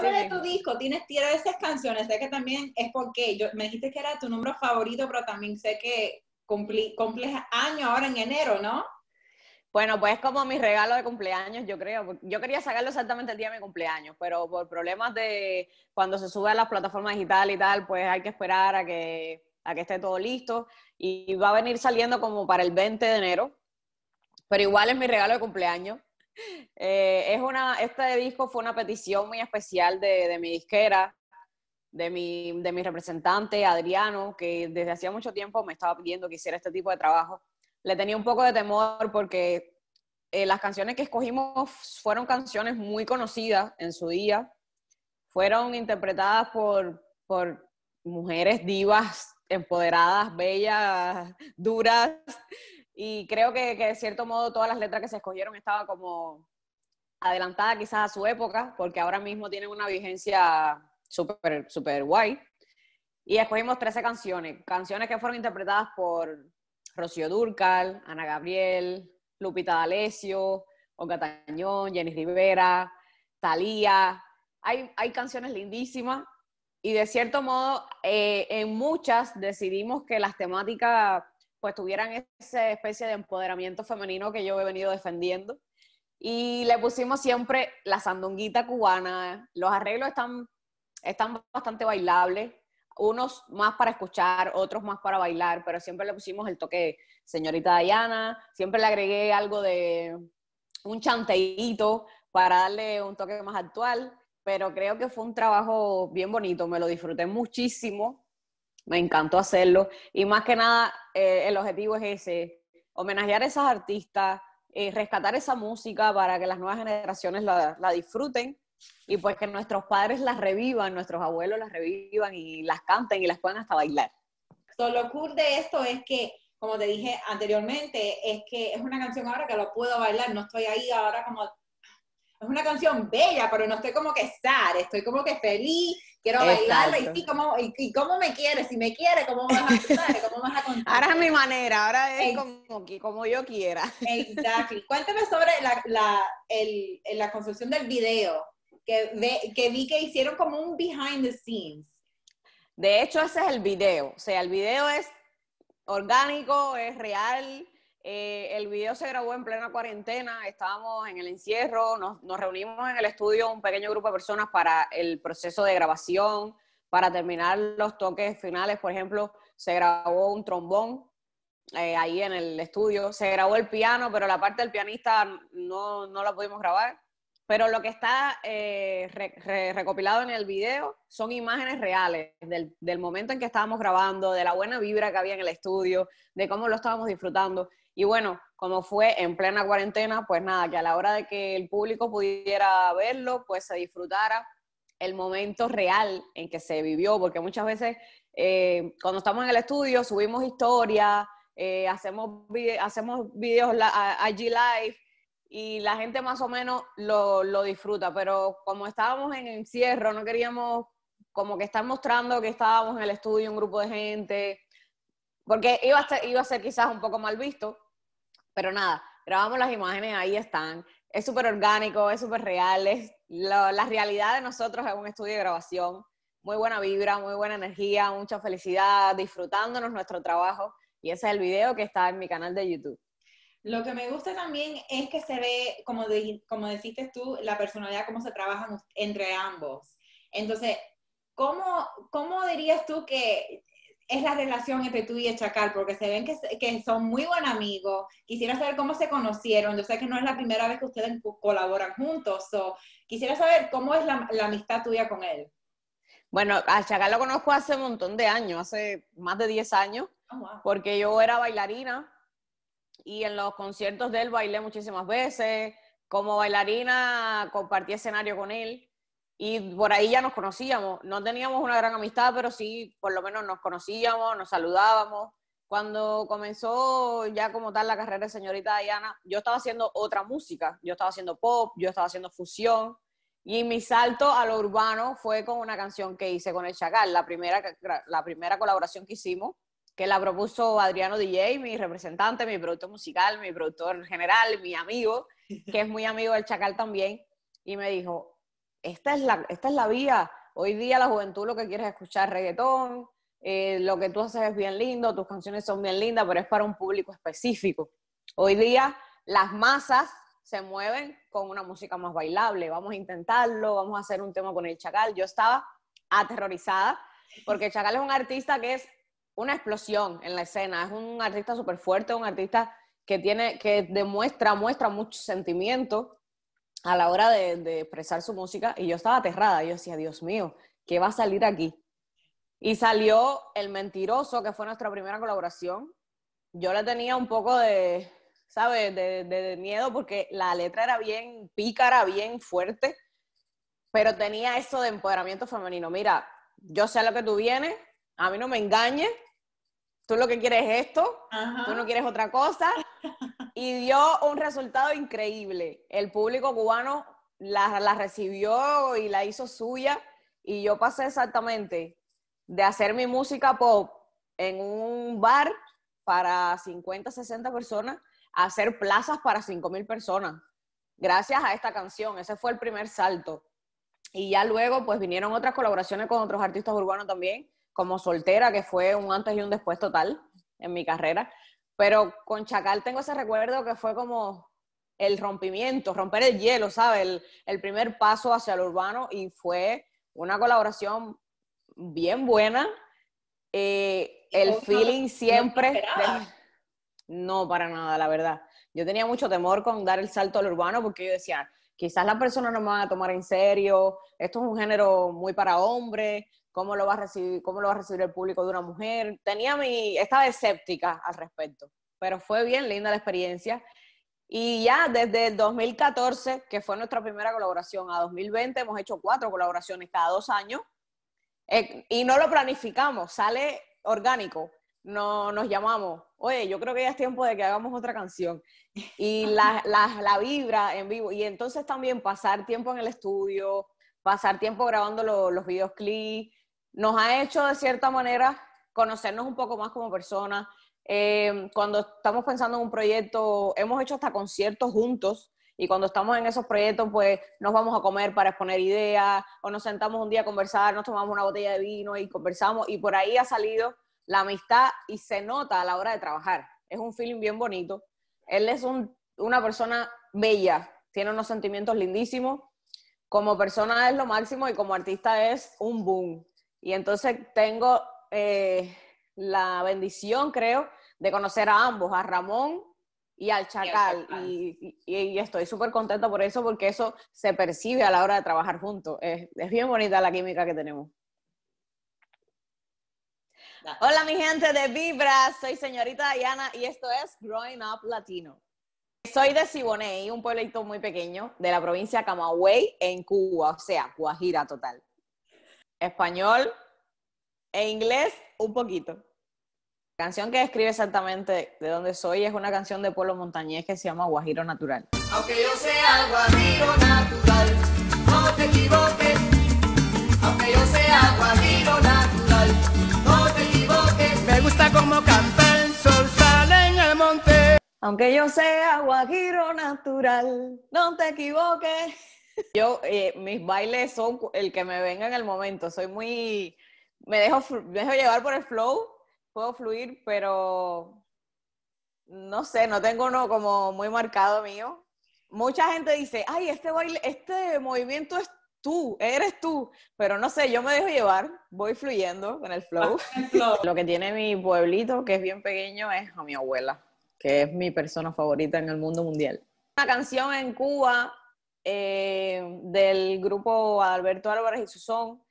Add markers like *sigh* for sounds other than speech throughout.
de tu disco. Tienes tierra de esas canciones. Sé que también es porque yo, me dijiste que era tu número favorito, pero también sé que cumples año ahora en enero, ¿no? Bueno, pues como mi regalo de cumpleaños, yo creo. Yo quería sacarlo exactamente el día de mi cumpleaños, pero por problemas de cuando se sube a las plataformas digitales y tal, pues hay que esperar a que, a que esté todo listo. Y va a venir saliendo como para el 20 de enero. Pero igual es mi regalo de cumpleaños. Eh, es una, este disco fue una petición muy especial de, mi disquera, de mi, representante Adriano, que desde hacía mucho tiempo me estaba pidiendo que hiciera este tipo de trabajo. Le tenía un poco de temor porque eh, las canciones que escogimos fueron canciones muy conocidas en su día, fueron interpretadas por, por mujeres divas empoderadas, bellas, duras, y creo que, que de cierto modo todas las letras que se escogieron estaban como adelantadas quizás a su época, porque ahora mismo tienen una vigencia súper, súper guay. Y escogimos 13 canciones, canciones que fueron interpretadas por Rocío Durcal, Ana Gabriel, Lupita D'Alessio, Olga Tañón, Jenny Rivera, Thalía. Hay, hay canciones lindísimas y de cierto modo eh, en muchas decidimos que las temáticas pues tuvieran esa especie de empoderamiento femenino que yo he venido defendiendo. Y le pusimos siempre la sandunguita cubana. Los arreglos están, están bastante bailables, unos más para escuchar, otros más para bailar, pero siempre le pusimos el toque señorita Diana, siempre le agregué algo de un chanteíto para darle un toque más actual, pero creo que fue un trabajo bien bonito, me lo disfruté muchísimo me encantó hacerlo. Y más que nada, eh, el objetivo es ese, homenajear a esas artistas, eh, rescatar esa música para que las nuevas generaciones la, disfruten y pues que nuestros padres las revivan, nuestros abuelos las revivan y las canten y las puedan hasta bailar. lo cool de esto es que, como te dije anteriormente, es que es una canción ahora que lo puedo bailar, no estoy ahí ahora como es una canción bella, pero no estoy como que sad, estoy como que feliz, quiero bailarla y, sí, ¿cómo, me quieres, si me quiere, cómo vas a contar, cómo vas a contar. *laughs* Ahora es mi manera, ahora es como, yo quiera. Exacto. *laughs* Cuéntame sobre la, la, construcción del video, que, que vi que hicieron como un behind the scenes. De hecho, ese es el video, o sea, el video es orgánico, es real, eh, el video se grabó en plena cuarentena, estábamos en el encierro, nos, reunimos en el estudio un pequeño grupo de personas para el proceso de grabación, para terminar los toques finales. Por ejemplo, se grabó un trombón eh, ahí en el estudio, se grabó el piano, pero la parte del pianista no, no la pudimos grabar. Pero lo que está eh, recopilado en el video son imágenes reales del, del momento en que estábamos grabando, de la buena vibra que había en el estudio, de cómo lo estábamos disfrutando. Y bueno, como fue en plena cuarentena, pues nada, que a la hora de que el público pudiera verlo, pues se disfrutara el momento real en que se vivió, porque muchas veces eh, cuando estamos en el estudio subimos historia, eh, hacemos, hacemos videos allí live y la gente más o menos lo, disfruta, pero como estábamos en encierro, no queríamos como que estar mostrando que estábamos en el estudio un grupo de gente, porque iba iba a ser quizás un poco mal visto, pero nada, grabamos las imágenes, ahí están. Es súper orgánico, es súper real, la realidad de nosotros es un estudio de grabación. Muy buena vibra, muy buena energía, mucha felicidad, disfrutándonos nuestro trabajo. Y ese es el video que está en mi canal de YouTube. Lo que me gusta también es que se ve, como, como deciste tú, la personalidad, cómo se trabajan entre ambos. Entonces, ¿cómo, cómo dirías tú que es la relación entre tú y el chacal, porque se ven que, son muy buenos amigos. Quisiera saber cómo se conocieron. Yo sé que no es la primera vez que ustedes colaboran juntos. So, quisiera saber cómo es la, amistad tuya con él. Bueno, al Chacal lo conozco hace un montón de años, hace más de 10 años, oh, porque yo era bailarina y en los conciertos de él bailé muchísimas veces. Como bailarina compartí escenario con él y por ahí ya nos conocíamos. No teníamos una gran amistad, pero sí, por lo menos nos conocíamos, nos saludábamos. Cuando comenzó ya como tal la carrera de señorita Diana, yo estaba haciendo otra música, yo estaba haciendo pop, yo estaba haciendo fusión, y mi salto a lo urbano fue con una canción que hice con el Chacal, la primera, la primera colaboración que hicimos, que la propuso Adriano DJ, mi representante, mi productor musical, mi productor general, mi amigo, que es muy amigo del Chacal también, y me dijo, esta es la, vía. Hoy día la juventud lo que quiere es escuchar reggaetón, eh, lo que tú haces es bien lindo, tus canciones son bien lindas, pero es para un público específico. Hoy día las masas se mueven con una música más bailable. Vamos a intentarlo, vamos a hacer un tema con el Chacal. Yo estaba aterrorizada porque Chacal es un artista que es una explosión en la escena, es un artista súper fuerte, un artista que tiene, que demuestra, muestra mucho sentimiento, a la hora de, expresar su música y yo estaba aterrada. Yo decía, Dios mío, ¿qué va a salir aquí? Y salió El Mentiroso, que fue nuestra primera colaboración. Yo la tenía un poco de, ¿sabes?, de, miedo porque la letra era bien pícara, bien fuerte, pero tenía eso de empoderamiento femenino. Mira, yo sé lo que tú vienes, a mí no me engañes, tú lo que quieres es esto, tú no quieres otra cosa, y dio un resultado increíble. El público cubano la, recibió y la hizo suya y yo pasé exactamente de hacer mi música pop en un bar para 50, 60 personas a hacer plazas para 5,000 mil personas. Gracias a esta canción, ese fue el primer salto. Y ya luego pues vinieron otras colaboraciones con otros artistas urbanos también, como Soltera, que fue un antes y un después total en mi carrera. Pero con Chacal tengo ese recuerdo que fue como el rompimiento, romper el hielo, ¿sabes? El, el primer paso hacia lo urbano y fue una colaboración bien buena. Eh, el feeling siempre... No, no, para nada, la verdad. Yo tenía mucho temor con dar el salto al urbano porque yo decía, quizás las personas no me van a tomar en serio, esto es un género muy para hombres, ¿cómo lo va a recibir, cómo lo va a recibir el público de una mujer? Tenía mi, estaba escéptica al respecto, pero fue bien linda la experiencia. Y ya desde el 2014, que fue nuestra primera colaboración, a 2020 hemos hecho cuatro colaboraciones cada dos años eh, y no lo planificamos, sale orgánico, no, nos llamamos, oye, yo creo que ya es tiempo de que hagamos otra canción. Y la, vibra en vivo. Y entonces también pasar tiempo en el estudio, pasar tiempo grabando los los videoclips, nos ha hecho de cierta manera conocernos un poco más como personas. Em, cuando estamos pensando en un proyecto, hemos hecho hasta conciertos juntos. Y cuando estamos en esos proyectos, pues nos vamos a comer para exponer ideas, o nos sentamos un día a conversar, nos tomamos una botella de vino y conversamos. Y por ahí ha salido la amistad y se nota a la hora de trabajar. Es un feeling bien bonito. Él es una persona bella, tiene unos sentimientos lindísimos. Como persona es lo máximo y como artista es un boom. Y entonces tengo eh, la bendición, creo, de conocer a ambos, a Ramón y al Chacal. Y, estoy súper contenta por eso, porque eso se percibe a la hora de trabajar juntos. es bien bonita la química que tenemos. Hola mi gente de Vibra, soy señorita Diana y esto es Growing Up Latino. Soy de Siboney, un pueblito muy pequeño de la provincia de Camagüey en Cuba, o sea, Guajira total. Español e inglés un poquito. La canción que describe exactamente de dónde soy es una canción de pueblo montañés que se llama Guajiro Natural. Aunque yo sea Guajiro Natural, no te equivoques. Aunque yo sea Guajiro Natural. Aunque yo sea guajiro natural, no te equivoques. *laughs* Yo, eh, mis bailes son el que me venga en el momento. Soy muy. Me dejo, me llevar por el flow, puedo fluir, pero. No sé, no tengo uno como muy marcado mío. Mucha gente dice, ay, este baile, este movimiento es tú, eres tú. Pero no sé, yo me dejo llevar, voy fluyendo con el flow. *laughs* Lo que tiene mi pueblito, que es bien pequeño, es a mi abuela que es mi persona favorita en el mundo mundial. Una canción en Cuba eh, del grupo Alberto Álvarez y Susón.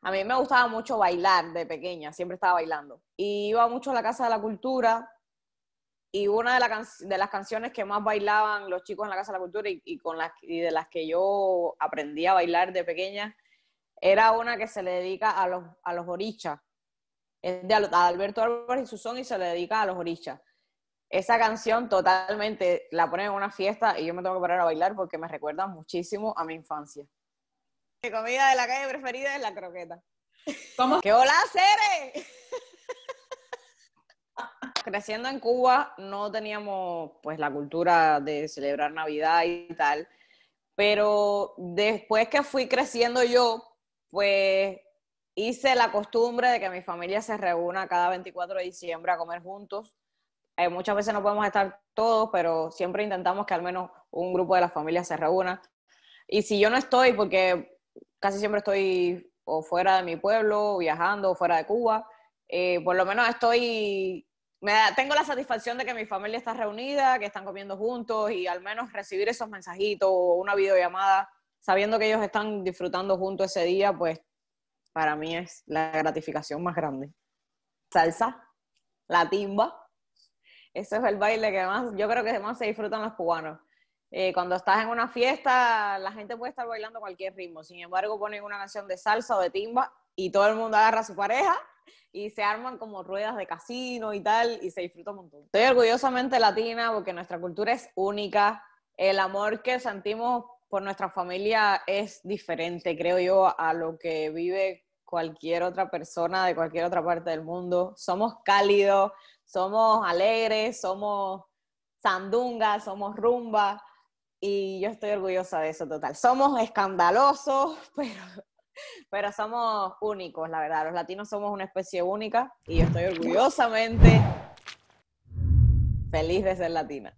A mí me gustaba mucho bailar de pequeña, siempre estaba bailando. Y iba mucho a la Casa de la Cultura y una de, las canciones que más bailaban los chicos en la Casa de la Cultura y, con las, de las que yo aprendí a bailar de pequeña era una que se le dedica a los, a los orichas. Es de Alberto Álvarez y Susón y se le dedica a los orichas esa canción totalmente la ponen en una fiesta y yo me tengo que parar a bailar porque me recuerda muchísimo a mi infancia. Mi comida de la calle preferida es la croqueta. ¡Qué hola, Cere! *laughs* Creciendo en Cuba no teníamos pues la cultura de celebrar Navidad y tal, pero después que fui creciendo yo, pues hice la costumbre de que mi familia se reúna cada 24 de diciembre a comer juntos eh, muchas veces no podemos estar todos, pero siempre intentamos que al menos un grupo de la familia se reúna. Y si yo no estoy, porque casi siempre estoy fuera de mi pueblo, viajando, o fuera de Cuba, eh, por lo menos estoy tengo la satisfacción de que mi familia está reunida, que están comiendo juntos y al menos recibir esos mensajitos o una videollamada, sabiendo que ellos están disfrutando juntos ese día, pues para mí es la gratificación más grande. Salsa, la timba. Ese es el baile que más, yo creo que más se disfrutan los cubanos. Eh, cuando estás en una fiesta, la gente puede estar bailando cualquier ritmo. Sin embargo, ponen una canción de salsa o de timba y todo el mundo agarra a su pareja y se arman como ruedas de casino y tal y se disfruta un montón. Estoy orgullosamente latina porque nuestra cultura es única. El amor que sentimos por nuestra familia es diferente, creo yo, a lo que vive cualquier otra persona de cualquier otra parte del mundo. Somos cálidos, somos alegres, somos sandunga, somos rumba y yo estoy orgullosa de eso total. Somos escandalosos, *laughs* pero, pero somos únicos, la verdad. Los latinos somos una especie única y yo estoy orgullosamente feliz de ser latina.